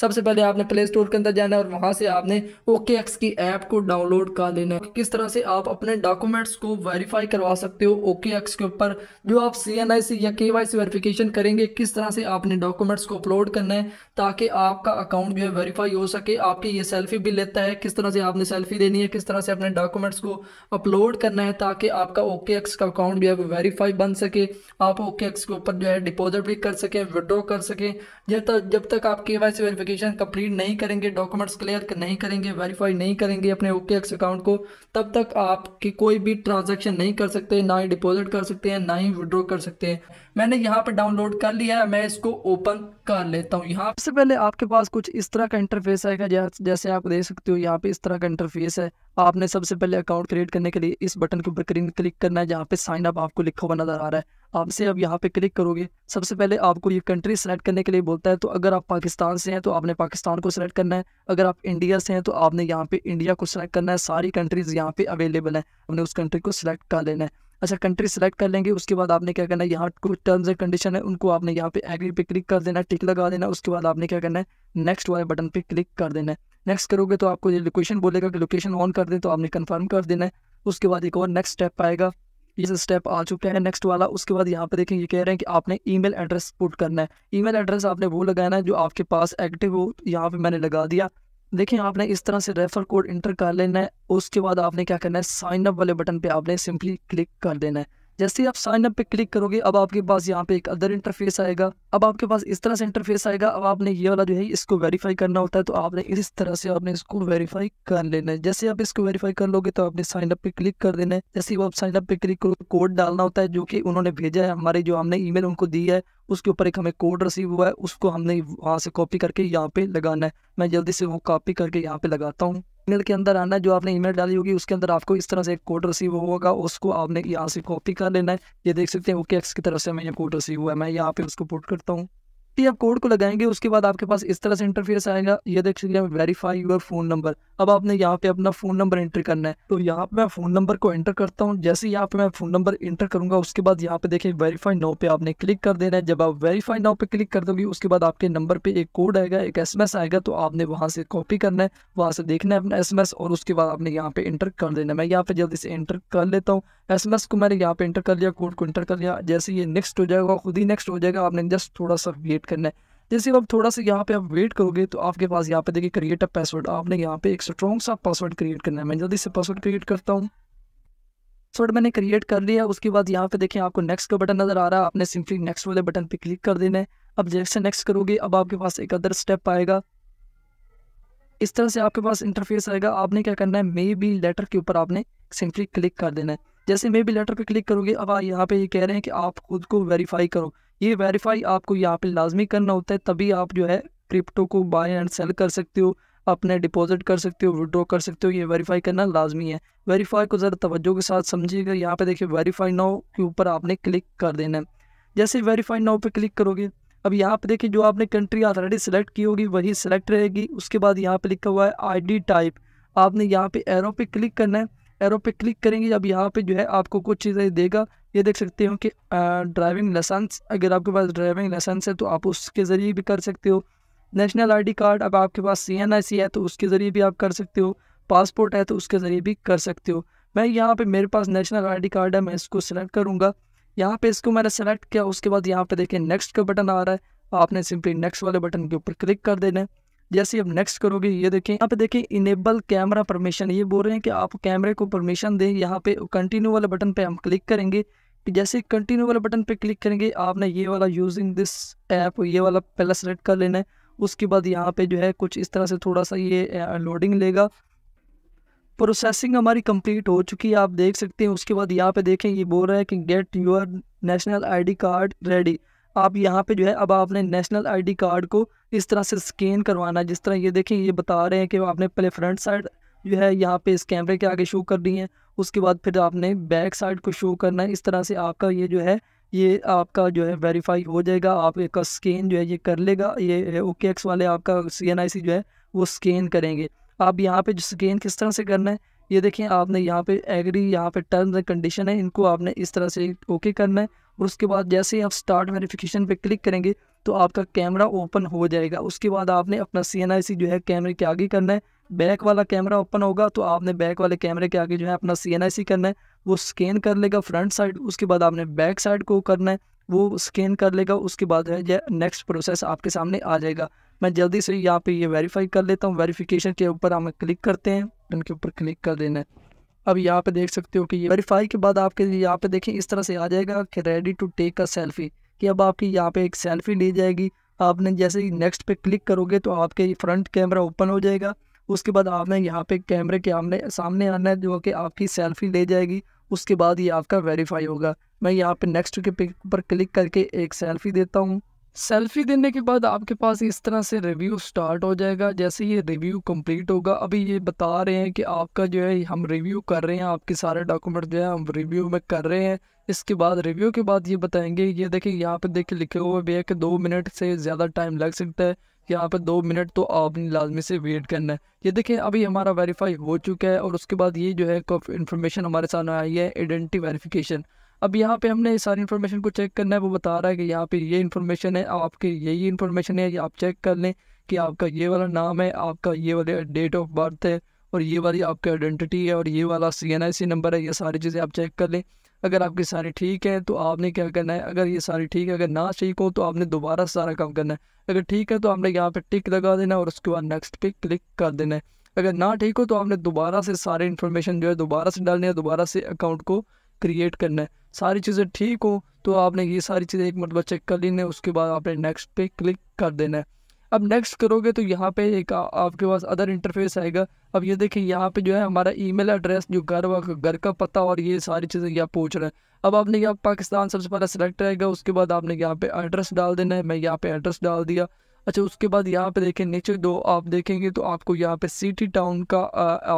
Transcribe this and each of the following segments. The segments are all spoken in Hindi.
सबसे पहले आपने प्ले स्टोर के अंदर जाना है और वहाँ से आपने ओके एक्स की ऐप को डाउनलोड कर लेना है किस तरह से आप अपने डॉक्यूमेंट्स को वेरीफाई करवा सकते हो ओके एक्स के ऊपर जो आप सी एन आई सी या के वाई सी वेरीफिकेशन करेंगे किस तरह से आपने डॉक्यूमेंट्स को अपलोड करना है ताकि आपका अकाउंट जो है वेरीफाई हो सके आपकी ये सेल्फी भी लेता है किस तरह से आपने सेल्फी देनी है किस तरह से अपने डॉक्यूमेंट्स को अपलोड करना है ताकि आपका ओके एक्स का अकाउंट जो है वो वेरीफाई बन सके आप ओके एक्स के ऊपर जो है डिपोजिट भी कर सकें विड्रॉ कर सकें जब तक जब तक आप के वाई सी वेरिफिकेशन कंप्लीट नहीं करेंगे डॉक्यूमेंट्स क्लियर नहीं करेंगे वेरीफाई नहीं करेंगे अपने ओके एक्स अकाउंट को तब तक आपकी कोई भी ट्रांजेक्शन नहीं कर सकते ना ही डिपॉजिट कर सकते हैं ना ही विड्रॉ कर सकते हैं मैंने यहाँ पर डाउनलोड कर लिया है मैं इसको ओपन कर लेता हूँ यहाँ सबसे पहले आपके पास कुछ इस तरह का इंटरफेस आएगा जैसे आप देख सकते हो यहाँ पे इस तरह का इंटरफेस है आपने सबसे पहले अकाउंट क्रिएट करने के लिए इस बटन के ऊपर क्लिक करना है जहाँ पे साइन अप आपको लिखा हुआ नज़र आ रहा है आपसे अब यहाँ पे क्लिक करोगे सबसे पहले आपको ये कंट्री सेलेक्ट करने के लिए बोलता है तो अगर आप पाकिस्तान से हैं तो आपने पाकिस्तान को सिलेक्ट करना है अगर आप इंडिया से हैं तो आपने यहाँ पे इंडिया को सिलेक्ट करना है सारी कंट्रीज़ यहाँ पे अवेलेबल है आपने उस कंट्री को सिलेक्ट कर लेना है अच्छा कंट्री सेलेक्ट कर लेंगे उसके बाद आपने क्या करना है यहाँ कुछ टर्म्स एंड कंडीशन है उनको आपने यहाँ पे एग्री पे क्लिक कर देना टिक लगा देना उसके बाद आपने क्या करना है नेक्स्ट वाले बटन पे क्लिक कर देना है नेक्स्ट करोगे तो आपको ये लोकेशन बोलेगा कि लोकेशन ऑन कर दें तो आपने कन्फर्म कर देना है उसके बाद एक और नेक्स्ट स्टेप आएगा ये स्टेप आ चुके हैं नेक्स्ट वाला उसके बाद यहाँ पे देखें ये कह रहे हैं कि आपने ईमेल एड्रेस पुट करना है ईमेल एड्रेस आपने वो लगाना है जो आपके पास एक्टिव हो यहाँ पे मैंने लगा दिया देखिए आपने इस तरह से रेफर कोड इंटर कर लेना है उसके बाद आपने क्या करना है साइन अप वाले बटन पे आपने सिंपली क्लिक कर देना है जैसे आप साइन अप पे क्लिक करोगे अब आपके पास यहाँ पे एक अदर इंटरफेस आएगा अब आपके पास इस तरह से इंटरफेस आएगा अब आपने ये वाला जो है इसको वेरीफाई करना होता है तो आपने इस तरह से आपने इसको वेरीफाई कर लेना है जैसे आप इसको वेरीफाई कर लोगे तो आपने साइन अप पे क्लिक कर देना है जैसे वो आप साइन अप पे क्लिक करोगे कोड डालना होता है जो की उन्होंने भेजा है हमारे जो हमने ईमेल उनको दी है उसके ऊपर एक हमें कोड रिसीव हुआ है उसको हमने वहाँ से कॉपी करके यहाँ पे लगाना है मैं जल्दी से वो कॉपी करके यहाँ पे लगाता हूँ ईमेल के अंदर आना है जो आपने ईमेल डाली होगी उसके अंदर आपको इस तरह से एक कोड रिसीव होगा उसको आपने यहाँ से कॉपी कर लेना है ये देख सकते हैं ओके एक्स की तरफ से हमें ये कोड रिसीव हुआ है मैं यहाँ पे उसको पुट करता हूँ ही आप कोड को लगाएंगे उसके बाद आपके पास इस तरह से इंटरफेस आएगा ये देख सकते हैं वेरीफाई यूर फोन नंबर अब आपने यहाँ पे अपना फोन नंबर एंटर करना है तो यहाँ पे मैं फोन नंबर को एंटर करता हूँ जैसे यहाँ पे मैं फोन नंबर एंटर करूंगा उसके बाद यहाँ पे देखें वेरीफाई नाव पे आपने क्लिक कर देना है जब आप वेरीफाई नाव पे क्लिक कर दोगे उसके बाद आपके नंबर पे एक कोड आएगा एक एस आएगा तो आपने वहां से कॉपी करना है वहां से देखना है अपना एस और उसके बाद आपने यहाँ पे एंटर कर देना है मैं यहाँ पे जल्दी से एंटर कर लेता हूँ एस को मैंने यहाँ पे एंटर कर लिया कोड को एंटर कर लिया जैसे ये नेक्स्ट हो जाएगा खुद ही नेक्स्ट हो जाएगा आपने जस्ट थोड़ा सा वेट सेट करना है जैसे अब थोड़ा सा यहाँ पे आप वेट करोगे तो आपके पास यहाँ पे देखिए क्रिएट अ पासवर्ड आपने यहाँ पे एक स्ट्रॉन्ग सा पासवर्ड क्रिएट करना है मैं जल्दी से पासवर्ड क्रिएट करता हूँ पासवर्ड मैंने क्रिएट कर लिया उसके बाद यहाँ पे देखिए आपको नेक्स्ट का बटन नजर आ रहा है आपने सिंपली नेक्स्ट वाले बटन पर क्लिक कर देना है अब जैसे नेक्स्ट करोगे अब आपके पास एक अदर स्टेप आएगा इस तरह से आपके पास इंटरफेस आएगा आपने क्या करना है मे बी लेटर के ऊपर आपने सिंपली क्लिक कर देना है जैसे मे बी लेटर पे क्लिक करोगे अब यहाँ पे ये कह रहे हैं कि आप खुद को वेरीफाई करो ये वेरीफाई आपको यहाँ पे लाजमी करना होता है तभी आप जो है क्रिप्टो को बाय एंड सेल कर सकते हो अपने डिपॉजिट कर सकते हो विड्रॉ कर सकते हो ये वेरीफाई करना लाजमी है वेरीफाई को ज़रा तवज्जो के साथ समझिएगा यहाँ पे देखिए वेरीफाई नाउ के ऊपर आपने क्लिक कर देना है जैसे वेरीफाई नाउ पे क्लिक करोगे अब यहाँ पे देखिए जो आपने कंट्री ऑलरेडी सेलेक्ट की होगी वही सेलेक्ट रहेगी उसके बाद यहाँ पे लिखा हुआ है आईडी टाइप आपने यहाँ पे एरो पे क्लिक करना है एरो पे क्लिक करेंगे अब यहाँ पे जो है आपको कुछ चीज़ें देगा ये देख सकते हो कि ड्राइविंग लाइसेंस अगर आपके पास ड्राइविंग लाइसेंस है तो आप उसके ज़रिए भी कर सकते हो नेशनल आईडी कार्ड अब आपके पास सी एन आई सी है तो उसके ज़रिए भी आप कर सकते हो पासपोर्ट है तो उसके ज़रिए भी कर सकते हो मैं यहाँ पे मेरे पास नेशनल आईडी कार्ड है मैं इसको सिलेक्ट करूँगा यहाँ पे इसको मैंने सेलेक्ट किया उसके बाद यहाँ पे देखें नेक्स्ट का बटन आ रहा है आपने सिंपली नेक्स्ट वाले बटन के ऊपर क्लिक कर देना है जैसे आप नेक्स्ट करोगे ये देखें यहाँ पे देखें इनेबल कैमरा परमिशन ये बोल रहे हैं कि आप कैमरे को परमिशन दें यहाँ पे कंटिन्यू वाले बटन पे हम क्लिक करेंगे जैसे कंटिन्यू वाले बटन पे क्लिक करेंगे आपने ये वाला यूजिंग दिस ऐप ये वाला पहला सेलेक्ट कर लेना है उसके बाद यहाँ पे जो है कुछ इस तरह से थोड़ा सा ये लोडिंग लेगा प्रोसेसिंग हमारी कंप्लीट हो चुकी है आप देख सकते हैं उसके बाद यहाँ पे देखें ये बोल रहा है कि get your national ID card ready आप यहाँ पे जो है अब आपने नेशनल आईडी कार्ड को इस तरह से स्कैन करवाना है जिस तरह ये देखें ये बता रहे हैं कि आपने पहले फ्रंट साइड जो है यहाँ पे इस कैमरे के आगे शो कर दी है उसके बाद फिर आपने बैक साइड को शो करना है इस तरह से आपका ये जो है ये आपका जो है वेरीफाई हो जाएगा आप एक स्कैन जो है ये कर लेगा ये ओके एक्स वाले आपका सी एन आई सी जो है वो स्कैन करेंगे आप यहाँ पे स्कैन किस तरह से करना है ये देखें आपने यहाँ पे एग्री यहाँ पे टर्म्स एंड कंडीशन है इनको आपने इस तरह से ओके करना है और उसके बाद जैसे ही आप स्टार्ट वेरिफिकेशन पे क्लिक करेंगे तो आपका कैमरा ओपन हो जाएगा उसके बाद आपने अपना सी जो है कैमरे के आगे करना है बैक वाला कैमरा ओपन होगा तो आपने बैक वाले कैमरे के आगे जो है अपना सी करना है वो स्कैन कर लेगा फ्रंट साइड उसके बाद आपने बैक साइड को करना है वो स्कैन कर लेगा उसके बाद है नेक्स्ट प्रोसेस आपके सामने आ जाएगा मैं जल्दी से यहाँ पे ये वेरीफाई कर लेता हूँ वेरीफिकेशन के ऊपर हमें क्लिक करते हैं के ऊपर क्लिक कर देना है अब यहाँ पे देख सकते हो कि ये वेरीफाई के बाद आपके यहाँ पे देखें इस तरह से आ जाएगा कि ready to take a selfie कि अब आपकी यहाँ पे एक सेल्फी ली जाएगी आपने जैसे ही नेक्स्ट पे क्लिक करोगे तो आपके फ्रंट कैमरा ओपन हो जाएगा उसके बाद आपने यहाँ पे कैमरे के आमने सामने आना है जो कि आपकी सेल्फी ले जाएगी उसके बाद ये आपका वेरीफाई होगा मैं यहाँ पे नेक्स्ट के पिक पर क्लिक करके एक सेल्फी देता हूँ सेल्फी देने के बाद आपके पास इस तरह से रिव्यू स्टार्ट हो जाएगा जैसे ये रिव्यू कंप्लीट होगा अभी ये बता रहे हैं कि आपका जो है हम रिव्यू कर रहे हैं आपके सारे डॉक्यूमेंट जो है हम रिव्यू में कर रहे हैं इसके बाद रिव्यू के बाद ये बताएंगे ये देखिए यहाँ पे देखिए लिखे हुए भी है कि दो मिनट से ज़्यादा टाइम लग सकता है यहाँ पर दो मिनट तो आपने लाजमी से वेट करना है ये देखें अभी हमारा वेरीफाई हो चुका है और उसके बाद ये जो है इन्फॉर्मेशन हमारे सामने आई है आइडेंटी वेरीफिकेशन अब यहाँ पे हमने सारी इन्फॉर्मेशन को चेक करना है वो बता रहा है कि यहाँ पे ये इन्फॉर्मेशन है आपके यही इन्फॉर्मेशन है आप चेक कर लें कि आपका ये वाला नाम है आपका ये वाला डेट ऑफ बर्थ है और ये वाली आपकी आइडेंटिटी है और ये वाला सी एन आई सी नंबर है ये सारी चीज़ें आप चेक कर लें अगर आपकी सारी ठीक है तो आपने क्या करना है अगर ये सारी ठीक है अगर ना ठीक हो तो आपने दोबारा सारा काम करना है अगर ठीक है तो आपने यहाँ पर टिक लगा देना और उसके बाद नेक्स्ट पे क्लिक कर देना है अगर ना ठीक हो तो आपने दोबारा से सारी इन्फॉर्मेशन जो है दोबारा से डालनी है दोबारा से अकाउंट को क्रिएट करना है सारी चीज़ें ठीक हो तो आपने ये सारी चीज़ें एक मरतबा चेक कर लेना है उसके बाद आपने नेक्स्ट पे क्लिक कर देना है अब नेक्स्ट करोगे तो यहाँ पे एक आपके पास अदर इंटरफेस आएगा अब ये देखिए यहाँ पे जो है हमारा ईमेल एड्रेस जो घर घर का पता और ये सारी चीज़ें यहाँ पूछ रहे हैं अब आपने यहाँ पाकिस्तान सबसे पहले सेलेक्ट रहेगा उसके बाद आपने यहाँ पे एड्रेस डाल देना है मैं यहाँ पे एड्रेस डाल दिया अच्छा उसके बाद यहाँ पे देखें नीचे दो आप देखेंगे तो आपको यहाँ पे सिटी टाउन का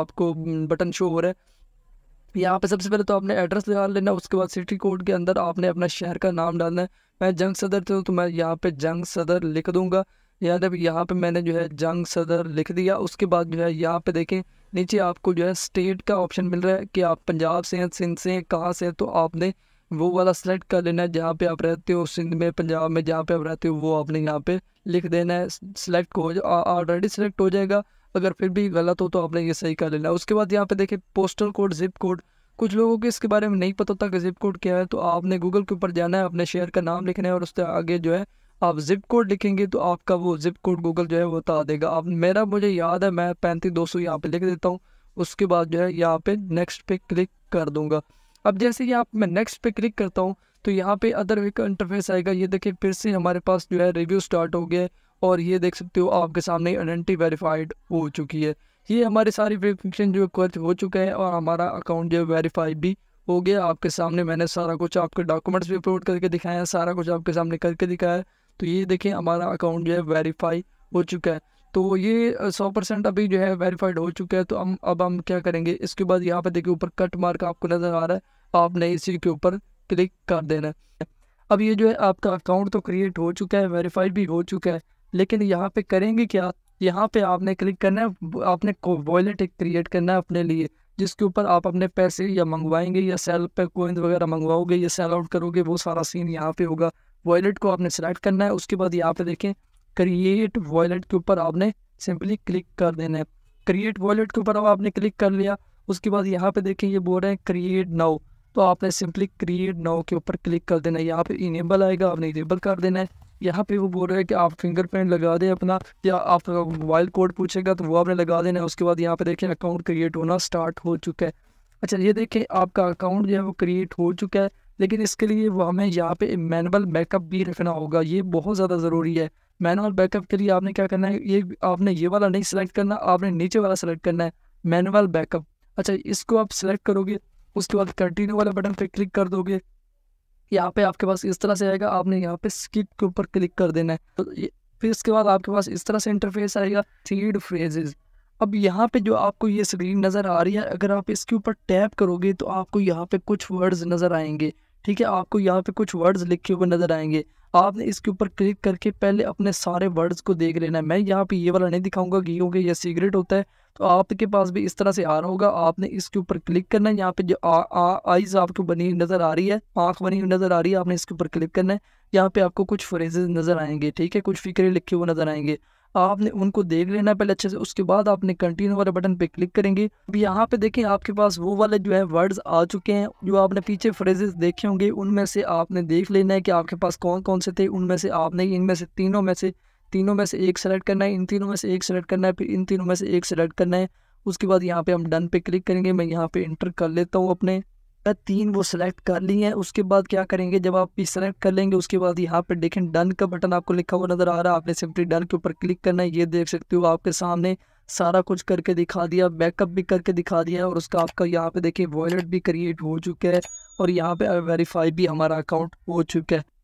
आपको बटन हम्म, शो हो रहा है यहाँ पे सबसे पहले तो आपने एड्रेस डाल लेना उसके बाद सिटी कोड के अंदर आपने अपना शहर का नाम डालना है मैं जंग सदर थे तो मैं यहाँ पे जंग सदर लिख दूंगा या जब यहाँ पे मैंने जो है जंग सदर लिख दिया उसके बाद जो है यहाँ पे देखें नीचे आपको जो है स्टेट का ऑप्शन मिल रहा है कि आप पंजाब से हैं सिंध से हैं कहाँ से हैं तो आपने वो वाला सेलेक्ट कर लेना है जहाँ पे आप रहते हो सिंध में पंजाब में जहाँ पे आप रहते हो वो आपने यहाँ पे लिख देना है सिलेक्ट हो ऑलरेडी सिलेक्ट हो जाएगा अगर फिर भी गलत हो तो आपने ये सही कर लेना है उसके बाद यहाँ पे देखें पोस्टल कोड जिप कोड कुछ लोगों को इसके बारे में नहीं पता होता कि जिप कोड क्या है तो आपने गूगल के ऊपर जाना है अपने शहर का नाम लिखना है और उसके आगे जो है आप जिप कोड लिखेंगे तो आपका वो जिप कोड गूगल जो है वो बता देगा अब मेरा मुझे याद है मैं पैंतीस दो सौ यहाँ पर लिख देता हूँ उसके बाद जो है यहाँ पे नेक्स्ट पे क्लिक कर दूंगा अब जैसे ही आप मैं नेक्स्ट पे क्लिक करता हूँ तो यहाँ पे अदर वे का इंटरफेस आएगा ये देखिए फिर से हमारे पास जो है रिव्यू स्टार्ट हो गया और ये देख सकते हो आपके सामने आइडेंटिटी वेरीफाइड हो चुकी है ये हमारे सारी वेरिफिकेशन जो है हो चुका है और हमारा अकाउंट जो है वेरीफाइड भी हो गया आपके सामने मैंने सारा कुछ आपके डॉक्यूमेंट्स भी अपलोड करके दिखाया है सारा कुछ आपके सामने करके दिखाया है तो ये देखें हमारा अकाउंट जो है वेरीफाई हो चुका है तो ये सौ परसेंट अभी जो है वेरीफाइड हो चुका है तो हम अब हम क्या करेंगे इसके बाद यहाँ पे देखिए ऊपर कट मार्क आपको नज़र आ रहा है आपने इसी के ऊपर क्लिक कर देना है अब ये जो है आपका अकाउंट तो क्रिएट हो चुका है वेरीफाइड भी हो चुका है लेकिन यहाँ पे करेंगे क्या यहाँ पे आपने क्लिक करना है आपने वॉलेट एक क्रिएट करना है अपने लिए जिसके ऊपर आप अपने पैसे या मंगवाएंगे या सेल पे कोइंस वगैरह मंगवाओगे या सेल आउट करोगे वो सारा सीन यहाँ पे होगा वॉयलेट को आपने सेलेक्ट करना है उसके बाद यहाँ पे देखें क्रिएट वॉयलेट के ऊपर आपने सिंपली क्लिक कर देना है क्रिएट वॉयलेट के ऊपर आपने क्लिक कर लिया उसके बाद यहाँ पे देखें ये बोल रहे हैं क्रिएट नाउ तो आपने सिंपली क्रिएट नाउ के ऊपर क्लिक कर देना है यहाँ पे इनेबल आएगा आपने इनेबल कर देना है यहाँ पे वो बोल रहा है कि आप फिंगरप्रिंट लगा दें अपना या आप मोबाइल कोड पूछेगा तो वो आपने लगा देना है उसके बाद यहाँ पे देखें अकाउंट क्रिएट होना स्टार्ट हो चुका है अच्छा ये देखें आपका अकाउंट जो है वो क्रिएट हो चुका है लेकिन इसके लिए वो हमें यहाँ पे मैनुअल बैकअप भी रखना होगा ये बहुत ज़्यादा ज़रूरी है मैनुअल बैकअप के लिए आपने क्या करना है ये आपने ये वाला नहीं सिलेक्ट करना आपने नीचे वाला सेलेक्ट करना है मैनुअल बैकअप अच्छा इसको आप सिलेक्ट करोगे उसके बाद कंटिन्यू वाला बटन पर क्लिक कर दोगे यहाँ पे आपके पास इस तरह से आएगा आपने यहाँ पे स्किप के ऊपर क्लिक कर देना है तो फिर इसके बाद आपके पास इस तरह से इंटरफेस आएगा थ्रीड फ्रेजेज़ अब यहाँ पे जो आपको ये स्क्रीन नज़र आ रही है अगर आप इसके ऊपर टैप करोगे तो आपको यहाँ पे कुछ वर्ड्स नज़र आएंगे ठीक है आपको यहाँ पे कुछ वर्ड्स लिखे हुए नजर आएंगे आपने इसके ऊपर क्लिक करके पहले अपने सारे वर्ड्स को देख लेना है मैं यहाँ पे ये वाला नहीं दिखाऊंगा कि क्योंकि ये सीक्रेट होता है तो आपके पास भी इस तरह से आ रहा होगा आपने इसके ऊपर क्लिक करना है यहाँ पे जो आईज आपको बनी नज़र आ रही है आँख बनी नज़र आ रही है आपने इसके ऊपर क्लिक करना है यहाँ पे आपको कुछ फ्रेजेज नज़र आएंगे ठीक है कुछ फिक्रे लिखे हुए नज़र आएंगे आपने उनको देख लेना पहले अच्छे से उसके बाद आपने कंटिन्यू वाले बटन पे क्लिक करेंगे अब यहाँ पे देखें आपके पास वो वाले जो है वर्ड्स आ चुके हैं जो आपने पीछे फ्रेजेस देखे होंगे उनमें से आपने देख लेना है कि आपके पास कौन कौन से थे उनमें से आपने इनमें से तीनों में से तीनों में से एक सेलेक्ट करना है इन तीनों में से एक सेलेक्ट करना है फिर इन तीनों में से एक सेलेक्ट करना है उसके बाद यहाँ पे हम डन पे क्लिक करेंगे मैं यहाँ पे इंटर कर लेता हूँ अपने तीन वो सिलेक्ट कर ली है उसके बाद क्या करेंगे जब आप सिलेक्ट कर लेंगे उसके बाद यहाँ पर देखें डन का बटन आपको लिखा हुआ नज़र आ रहा है आपने सिंपली डन के ऊपर क्लिक करना है ये देख सकते हो आपके सामने सारा कुछ करके दिखा दिया बैकअप भी करके दिखा दिया और उसका आपका यहाँ पे देखिए वॉलेट भी क्रिएट हो चुका है और यहाँ पे वेरीफाई भी हमारा अकाउंट हो चुका है